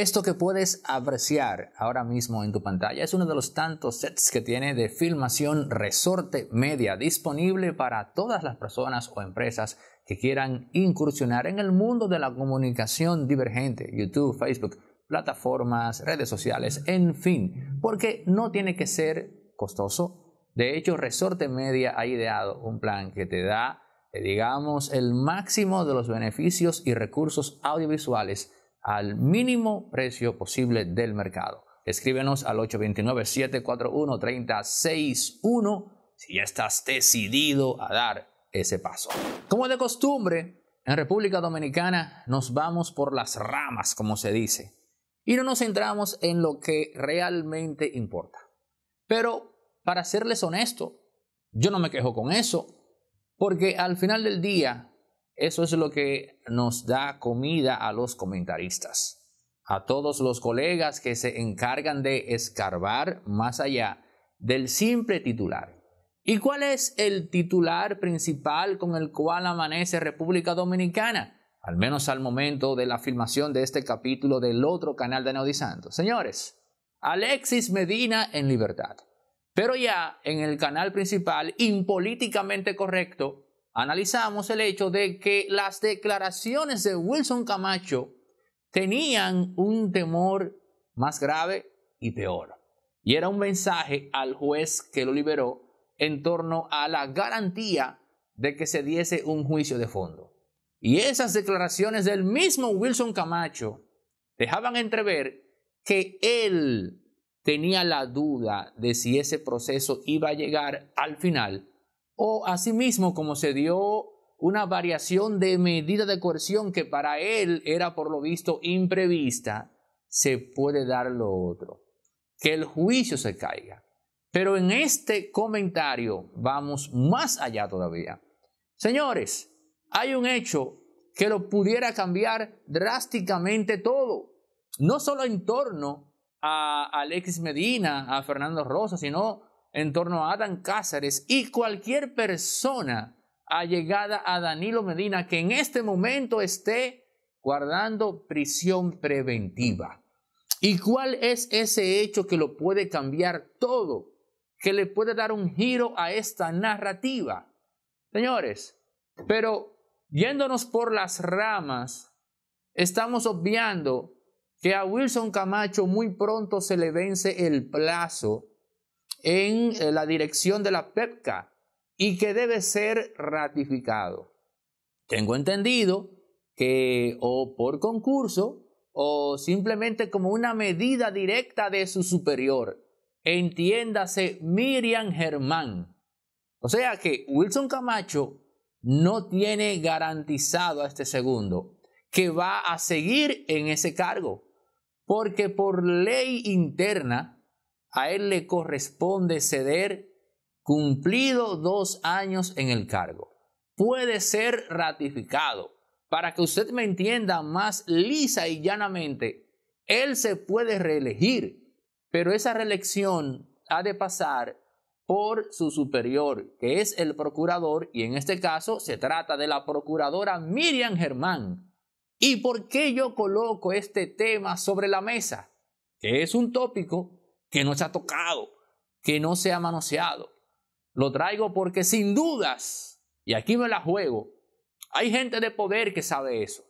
Esto que puedes apreciar ahora mismo en tu pantalla es uno de los tantos sets que tiene de filmación Resorte Media disponible para todas las personas o empresas que quieran incursionar en el mundo de la comunicación divergente, YouTube, Facebook, plataformas, redes sociales, en fin, porque no tiene que ser costoso. De hecho, Resorte Media ha ideado un plan que te da, eh, digamos, el máximo de los beneficios y recursos audiovisuales al mínimo precio posible del mercado. Escríbenos al 829-741-3061 si ya estás decidido a dar ese paso. Como de costumbre, en República Dominicana nos vamos por las ramas, como se dice, y no nos centramos en lo que realmente importa. Pero, para serles honesto, yo no me quejo con eso, porque al final del día eso es lo que nos da comida a los comentaristas, a todos los colegas que se encargan de escarbar más allá del simple titular. ¿Y cuál es el titular principal con el cual amanece República Dominicana? Al menos al momento de la filmación de este capítulo del otro canal de Neodisanto. Señores, Alexis Medina en libertad. Pero ya en el canal principal, impolíticamente correcto, analizamos el hecho de que las declaraciones de Wilson Camacho tenían un temor más grave y peor. Y era un mensaje al juez que lo liberó en torno a la garantía de que se diese un juicio de fondo. Y esas declaraciones del mismo Wilson Camacho dejaban entrever que él tenía la duda de si ese proceso iba a llegar al final o asimismo como se dio una variación de medida de coerción que para él era por lo visto imprevista, se puede dar lo otro, que el juicio se caiga. Pero en este comentario vamos más allá todavía. Señores, hay un hecho que lo pudiera cambiar drásticamente todo, no solo en torno a Alexis Medina, a Fernando Rosa, sino en torno a Adán Cáceres y cualquier persona allegada a Danilo Medina que en este momento esté guardando prisión preventiva. ¿Y cuál es ese hecho que lo puede cambiar todo? Que le puede dar un giro a esta narrativa. Señores, pero yéndonos por las ramas, estamos obviando que a Wilson Camacho muy pronto se le vence el plazo en eh, la dirección de la PEPCA y que debe ser ratificado. Tengo entendido que o por concurso o simplemente como una medida directa de su superior, entiéndase Miriam Germán. O sea que Wilson Camacho no tiene garantizado a este segundo que va a seguir en ese cargo, porque por ley interna a él le corresponde ceder cumplido dos años en el cargo. Puede ser ratificado. Para que usted me entienda más lisa y llanamente, él se puede reelegir, pero esa reelección ha de pasar por su superior, que es el procurador, y en este caso se trata de la procuradora Miriam Germán. ¿Y por qué yo coloco este tema sobre la mesa? es un tópico que no se ha tocado, que no se ha manoseado. Lo traigo porque sin dudas, y aquí me la juego, hay gente de poder que sabe eso.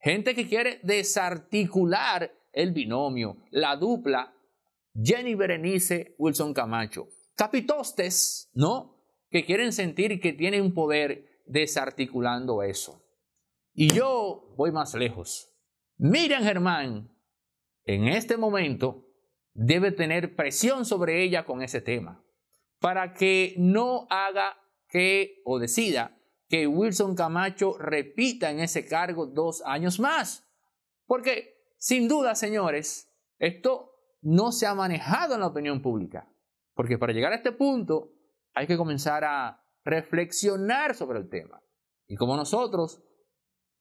Gente que quiere desarticular el binomio, la dupla, Jenny Berenice, Wilson Camacho. Capitostes, ¿no? Que quieren sentir que tienen poder desarticulando eso. Y yo voy más lejos. Miren, Germán, en este momento debe tener presión sobre ella con ese tema, para que no haga que o decida que Wilson Camacho repita en ese cargo dos años más. Porque, sin duda, señores, esto no se ha manejado en la opinión pública. Porque para llegar a este punto hay que comenzar a reflexionar sobre el tema. Y como nosotros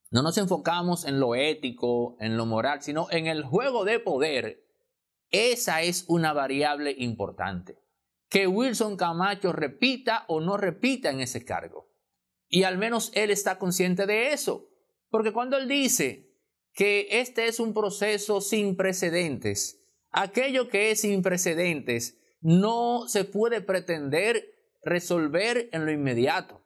no nos enfocamos en lo ético, en lo moral, sino en el juego de poder, esa es una variable importante. Que Wilson Camacho repita o no repita en ese cargo. Y al menos él está consciente de eso. Porque cuando él dice que este es un proceso sin precedentes, aquello que es sin precedentes no se puede pretender resolver en lo inmediato.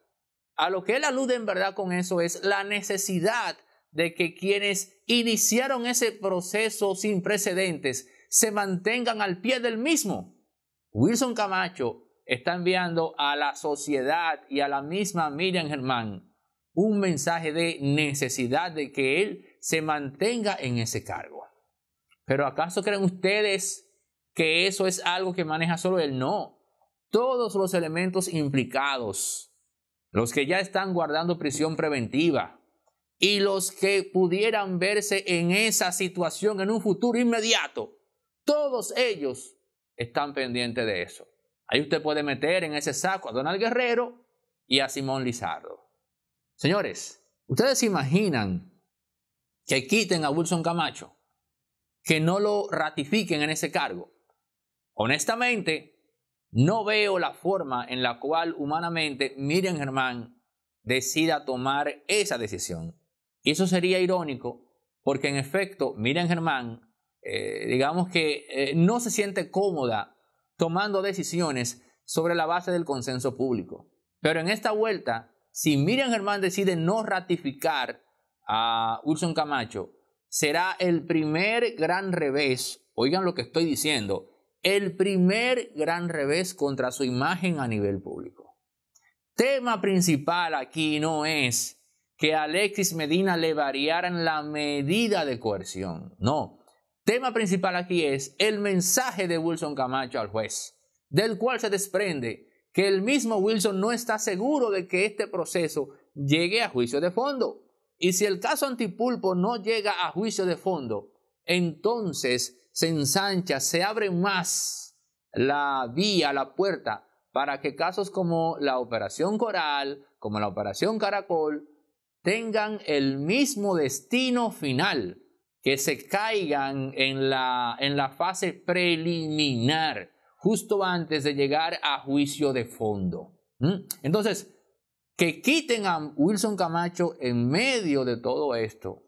A lo que él alude en verdad con eso es la necesidad de que quienes iniciaron ese proceso sin precedentes se mantengan al pie del mismo. Wilson Camacho está enviando a la sociedad y a la misma Miriam Germán un mensaje de necesidad de que él se mantenga en ese cargo. Pero ¿acaso creen ustedes que eso es algo que maneja solo él? No. Todos los elementos implicados, los que ya están guardando prisión preventiva y los que pudieran verse en esa situación en un futuro inmediato, todos ellos están pendientes de eso. Ahí usted puede meter en ese saco a Donald Guerrero y a Simón Lizardo. Señores, ¿ustedes se imaginan que quiten a Wilson Camacho? Que no lo ratifiquen en ese cargo. Honestamente, no veo la forma en la cual humanamente Miriam Germán decida tomar esa decisión. Y eso sería irónico porque en efecto Miriam Germán eh, digamos que eh, no se siente cómoda tomando decisiones sobre la base del consenso público. Pero en esta vuelta, si Miriam Germán decide no ratificar a Wilson Camacho, será el primer gran revés, oigan lo que estoy diciendo, el primer gran revés contra su imagen a nivel público. Tema principal aquí no es que a Alexis Medina le variaran la medida de coerción, no, Tema principal aquí es el mensaje de Wilson Camacho al juez, del cual se desprende que el mismo Wilson no está seguro de que este proceso llegue a juicio de fondo. Y si el caso antipulpo no llega a juicio de fondo, entonces se ensancha, se abre más la vía, la puerta, para que casos como la Operación Coral, como la Operación Caracol, tengan el mismo destino final que se caigan en la, en la fase preliminar, justo antes de llegar a juicio de fondo. Entonces, que quiten a Wilson Camacho en medio de todo esto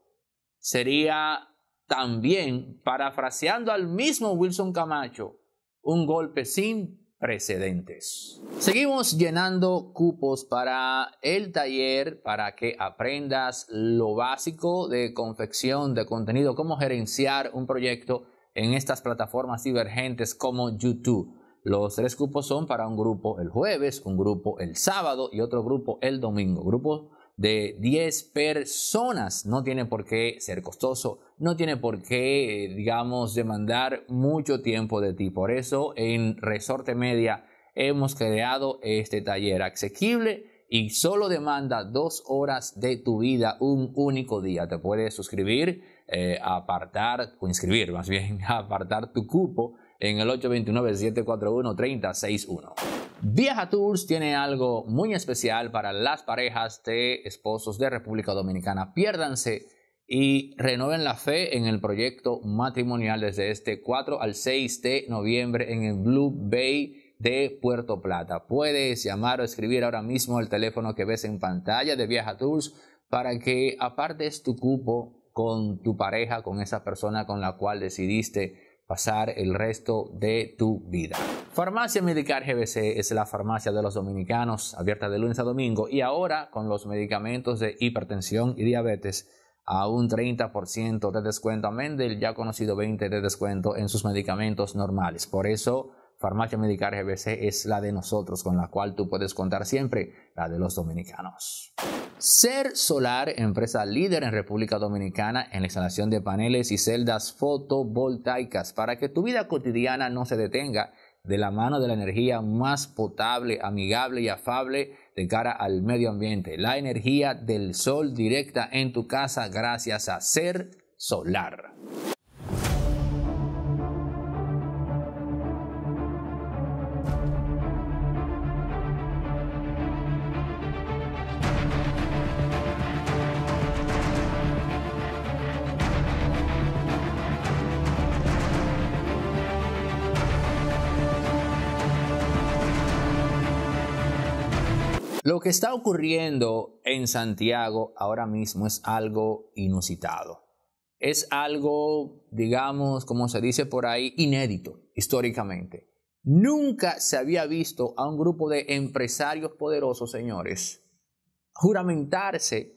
sería también, parafraseando al mismo Wilson Camacho, un golpe sin precedentes. Seguimos llenando cupos para el taller para que aprendas lo básico de confección de contenido, cómo gerenciar un proyecto en estas plataformas divergentes como YouTube. Los tres cupos son para un grupo el jueves, un grupo el sábado y otro grupo el domingo. Grupo de 10 personas. No tiene por qué ser costoso, no tiene por qué, eh, digamos, demandar mucho tiempo de ti. Por eso en Resorte Media hemos creado este taller asequible y solo demanda dos horas de tu vida un único día. Te puedes suscribir, eh, apartar, o inscribir más bien, apartar tu cupo en el 829-741-3061. Viaja Tours tiene algo muy especial para las parejas de esposos de República Dominicana. Piérdanse y renoven la fe en el proyecto matrimonial desde este 4 al 6 de noviembre en el Blue Bay de Puerto Plata. Puedes llamar o escribir ahora mismo el teléfono que ves en pantalla de Viaja Tours para que apartes tu cupo con tu pareja, con esa persona con la cual decidiste pasar el resto de tu vida. Farmacia Medicar GBC es la farmacia de los dominicanos, abierta de lunes a domingo y ahora con los medicamentos de hipertensión y diabetes a un 30% de descuento, mendel del ya conocido 20% de descuento en sus medicamentos normales. Por eso, Farmacia Medicar GBC es la de nosotros, con la cual tú puedes contar siempre, la de los dominicanos. Ser Solar, empresa líder en República Dominicana en la instalación de paneles y celdas fotovoltaicas para que tu vida cotidiana no se detenga de la mano de la energía más potable, amigable y afable de cara al medio ambiente. La energía del sol directa en tu casa gracias a Ser Solar. está ocurriendo en Santiago ahora mismo es algo inusitado. Es algo, digamos, como se dice por ahí, inédito históricamente. Nunca se había visto a un grupo de empresarios poderosos, señores, juramentarse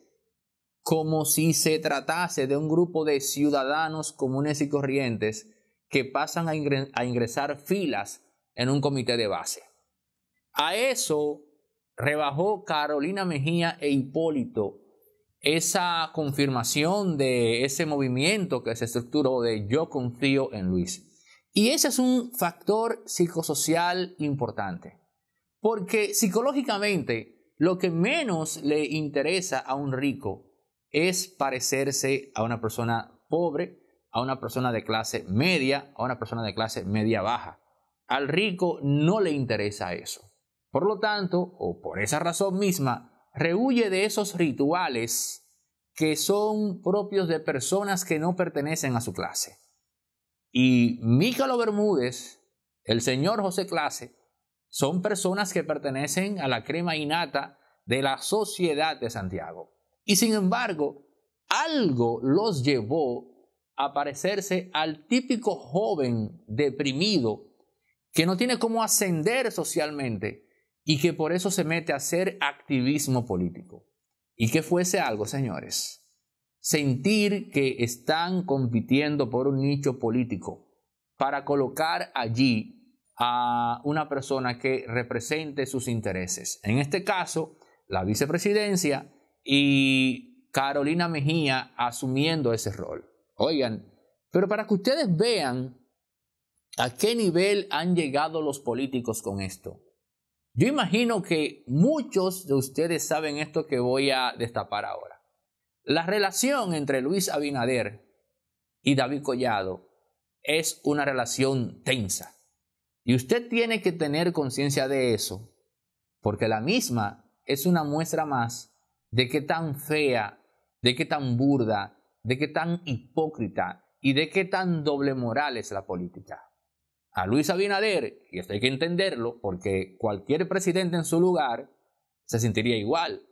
como si se tratase de un grupo de ciudadanos comunes y corrientes que pasan a ingresar filas en un comité de base. A eso rebajó Carolina Mejía e Hipólito esa confirmación de ese movimiento que se estructuró de yo confío en Luis. Y ese es un factor psicosocial importante, porque psicológicamente lo que menos le interesa a un rico es parecerse a una persona pobre, a una persona de clase media, a una persona de clase media baja. Al rico no le interesa eso. Por lo tanto, o por esa razón misma, rehuye de esos rituales que son propios de personas que no pertenecen a su clase. Y Mícalo Bermúdez, el señor José Clase, son personas que pertenecen a la crema innata de la sociedad de Santiago. Y sin embargo, algo los llevó a parecerse al típico joven deprimido que no tiene cómo ascender socialmente y que por eso se mete a hacer activismo político. Y que fuese algo, señores, sentir que están compitiendo por un nicho político para colocar allí a una persona que represente sus intereses. En este caso, la vicepresidencia y Carolina Mejía asumiendo ese rol. Oigan, pero para que ustedes vean a qué nivel han llegado los políticos con esto. Yo imagino que muchos de ustedes saben esto que voy a destapar ahora. La relación entre Luis Abinader y David Collado es una relación tensa. Y usted tiene que tener conciencia de eso, porque la misma es una muestra más de qué tan fea, de qué tan burda, de qué tan hipócrita y de qué tan doble moral es la política a Luis Abinader, y esto hay que entenderlo, porque cualquier presidente en su lugar se sentiría igual.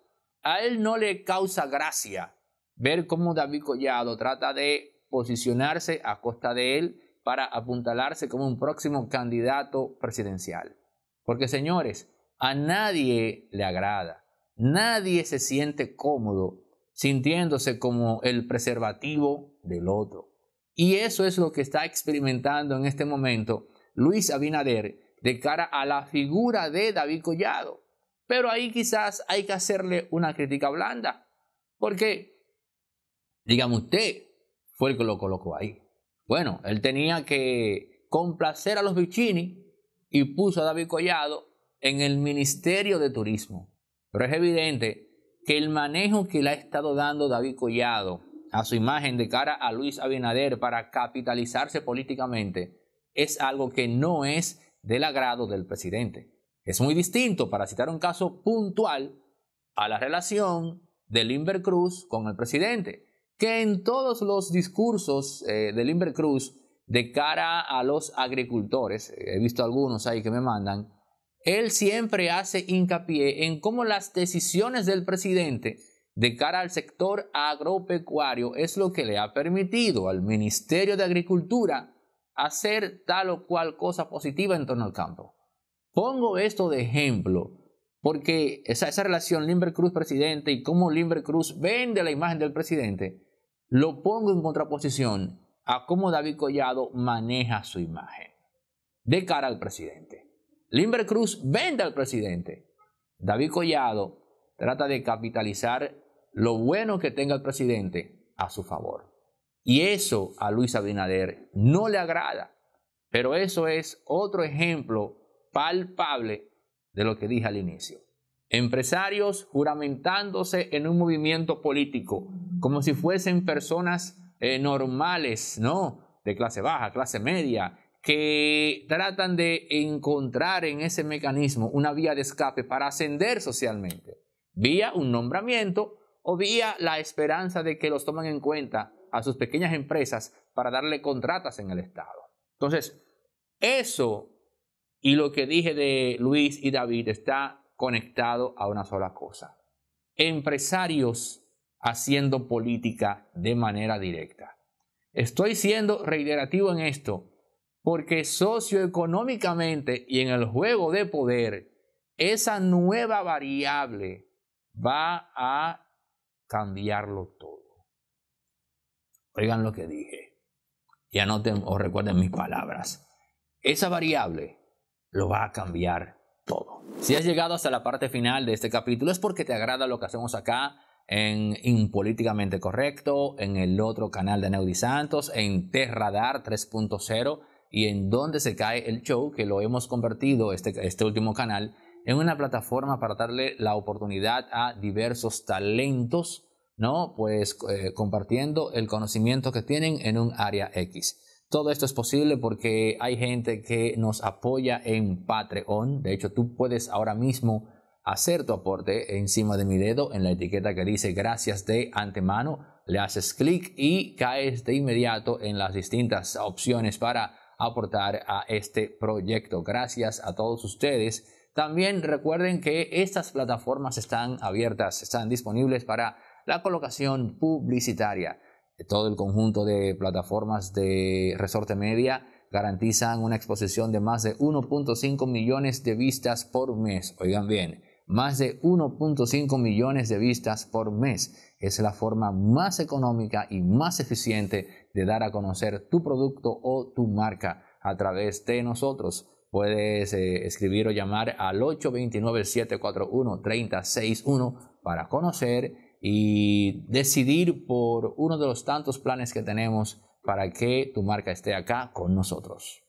A él no le causa gracia ver cómo David Collado trata de posicionarse a costa de él para apuntalarse como un próximo candidato presidencial. Porque señores, a nadie le agrada, nadie se siente cómodo sintiéndose como el preservativo del otro. Y eso es lo que está experimentando en este momento Luis Abinader de cara a la figura de David Collado. Pero ahí quizás hay que hacerle una crítica blanda, porque, digamos, usted fue el que lo colocó ahí. Bueno, él tenía que complacer a los bichini y puso a David Collado en el Ministerio de Turismo. Pero es evidente que el manejo que le ha estado dando David Collado a su imagen de cara a Luis Abinader para capitalizarse políticamente es algo que no es del agrado del presidente. Es muy distinto, para citar un caso puntual, a la relación de Limber Cruz con el presidente, que en todos los discursos eh, de Limber Cruz de cara a los agricultores, eh, he visto algunos ahí que me mandan, él siempre hace hincapié en cómo las decisiones del presidente de cara al sector agropecuario es lo que le ha permitido al Ministerio de Agricultura hacer tal o cual cosa positiva en torno al campo. Pongo esto de ejemplo porque esa, relación Limber Cruz presidente y cómo Limber Cruz vende la imagen del presidente, lo pongo en contraposición a cómo David Collado maneja su imagen de cara al presidente. Limber Cruz vende al presidente. David Collado trata de capitalizar lo bueno que tenga el presidente a su favor. Y eso a Luis Abinader no le agrada. Pero eso es otro ejemplo palpable de lo que dije al inicio. Empresarios juramentándose en un movimiento político como si fuesen personas eh, normales, ¿no? De clase baja, clase media, que tratan de encontrar en ese mecanismo una vía de escape para ascender socialmente, vía un nombramiento vía la esperanza de que los tomen en cuenta a sus pequeñas empresas para darle contratas en el Estado. Entonces, eso y lo que dije de Luis y David está conectado a una sola cosa. Empresarios haciendo política de manera directa. Estoy siendo reiterativo en esto porque socioeconómicamente y en el juego de poder, esa nueva variable va a cambiarlo todo. Oigan lo que dije. Y anoten o recuerden mis palabras. Esa variable lo va a cambiar todo. Si has llegado hasta la parte final de este capítulo es porque te agrada lo que hacemos acá en Impolíticamente Correcto, en el otro canal de Neudi Santos, en Terradar 3.0 y en Donde se cae el show, que lo hemos convertido, este, este último canal, en una plataforma para darle la oportunidad a diversos talentos, ¿no? Pues eh, compartiendo el conocimiento que tienen en un área X. Todo esto es posible porque hay gente que nos apoya en Patreon. De hecho, tú puedes ahora mismo hacer tu aporte encima de mi dedo en la etiqueta que dice gracias de antemano. Le haces clic y caes de inmediato en las distintas opciones para aportar a este proyecto. Gracias a todos ustedes también recuerden que estas plataformas están abiertas, están disponibles para la colocación publicitaria. Todo el conjunto de plataformas de resorte media garantizan una exposición de más de 1.5 millones de vistas por mes. Oigan bien, más de 1.5 millones de vistas por mes. Es la forma más económica y más eficiente de dar a conocer tu producto o tu marca a través de nosotros puedes eh, escribir o llamar al 829-741-3061 para conocer y decidir por uno de los tantos planes que tenemos para que tu marca esté acá con nosotros.